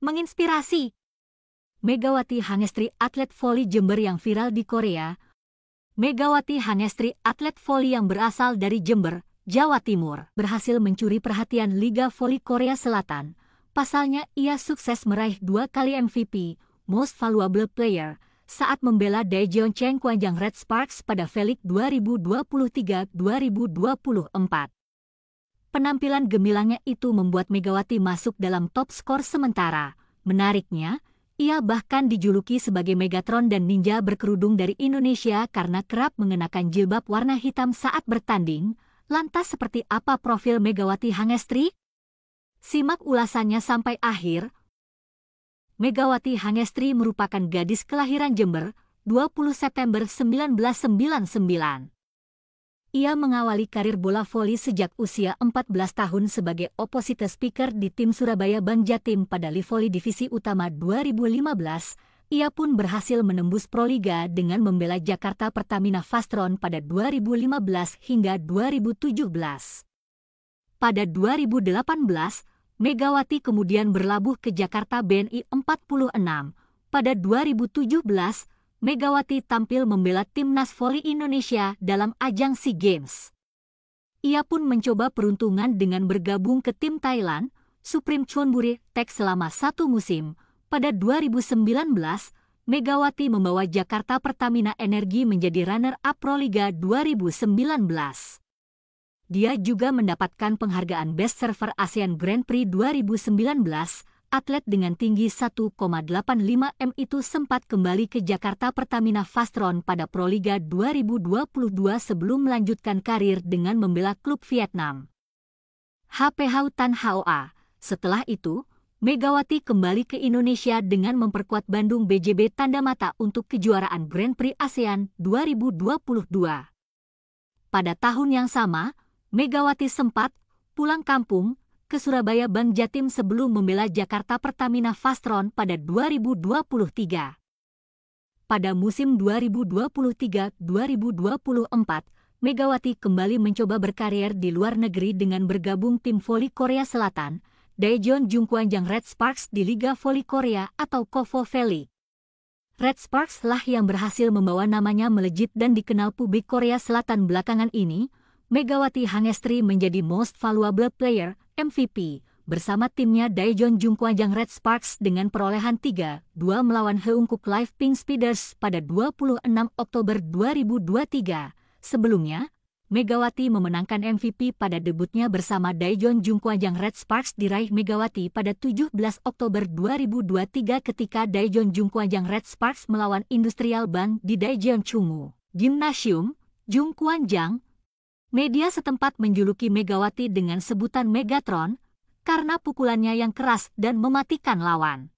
menginspirasi. Megawati Hangestri atlet voli Jember yang viral di Korea. Megawati Hangestri atlet voli yang berasal dari Jember, Jawa Timur, berhasil mencuri perhatian Liga Voli Korea Selatan. Pasalnya ia sukses meraih dua kali MVP, Most Valuable Player, saat membela Daejeon Cheng Kwanjang Red Sparks pada Felix 2023-2024 penampilan gemilangnya itu membuat Megawati masuk dalam top skor sementara. Menariknya, ia bahkan dijuluki sebagai Megatron dan ninja berkerudung dari Indonesia karena kerap mengenakan jilbab warna hitam saat bertanding. Lantas seperti apa profil Megawati Hangestri? Simak ulasannya sampai akhir. Megawati Hangestri merupakan gadis kelahiran Jember, 20 September 1999. Ia mengawali karir bola voli sejak usia 14 tahun sebagai opposite speaker di tim Surabaya Bang Jatim pada Livoli Divisi Utama 2015. Ia pun berhasil menembus Proliga dengan membela Jakarta Pertamina Fastron pada 2015 hingga 2017. Pada 2018, Megawati kemudian berlabuh ke Jakarta BNI 46. Pada 2017, Megawati tampil membela timnas voli Indonesia dalam ajang SEA Games. Ia pun mencoba peruntungan dengan bergabung ke tim Thailand, Supreme Chonburi teks selama satu musim. Pada 2019, Megawati membawa Jakarta Pertamina Energi menjadi runner-up Proliga 2019. Dia juga mendapatkan penghargaan Best Server ASEAN Grand Prix 2019 atlet dengan tinggi 1,85 m itu sempat kembali ke Jakarta Pertamina Fastron pada Proliga 2022 sebelum melanjutkan karir dengan membela klub Vietnam. HP Tan Hoa. Setelah itu, Megawati kembali ke Indonesia dengan memperkuat Bandung BJB tanda mata untuk kejuaraan Grand Prix ASEAN 2022. Pada tahun yang sama, Megawati sempat pulang kampung ke Surabaya Bank Jatim sebelum membela Jakarta Pertamina Fastron pada 2023. Pada musim 2023-2024, Megawati kembali mencoba berkarier di luar negeri dengan bergabung tim voli Korea Selatan, Daejeon Jungkwanjang Red Sparks di Liga Voli Korea atau Kovo Valley. Red Sparks lah yang berhasil membawa namanya melejit dan dikenal publik Korea Selatan belakangan ini, Megawati Hangestri menjadi most valuable player MVP bersama timnya Daejeon Jungkwajang Red Sparks dengan perolehan 3-2 melawan Heungkuk Live Pink Speeders pada 26 Oktober 2023. Sebelumnya, Megawati memenangkan MVP pada debutnya bersama Daejeon Jungkwajang Red Sparks diraih Megawati pada 17 Oktober 2023 ketika Daejeon Jungkwajang Red Sparks melawan Industrial Bank di Daejeon Chungu. Gymnasium, Jungkwanjang. Media setempat menjuluki Megawati dengan sebutan Megatron karena pukulannya yang keras dan mematikan lawan.